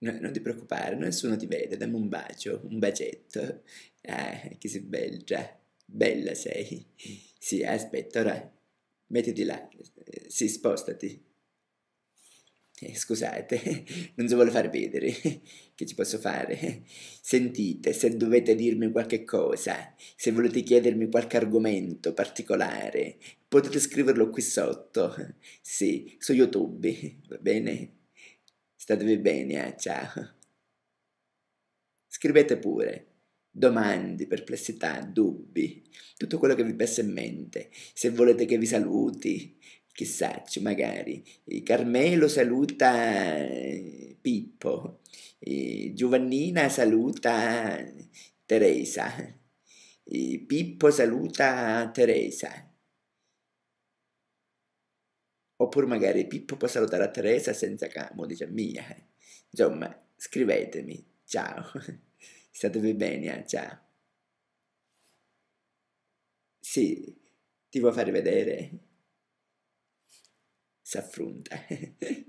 No, non ti preoccupare, nessuno ti vede, dammi un bacio, un bacetto. Ah, che sei bella, bella sei. Sì, aspetta, ora mettiti là, sì, spostati. Eh, scusate, non si vuole far vedere, che ci posso fare? Sentite, se dovete dirmi qualche cosa, se volete chiedermi qualche argomento particolare, potete scriverlo qui sotto, sì, su YouTube, va bene? Statevi bene, eh? ciao. Scrivete pure domande, perplessità, dubbi, tutto quello che vi passa in mente. Se volete che vi saluti, chissà, magari Carmelo saluta eh, Pippo, Giovannina saluta eh, Teresa, Pippo saluta Teresa. Oppure magari Pippo può salutare a Teresa senza camo, dice mia. Eh. Insomma, scrivetemi. Ciao. Statevi bene, eh. ciao. Sì, ti vuoi far vedere? S'affronta.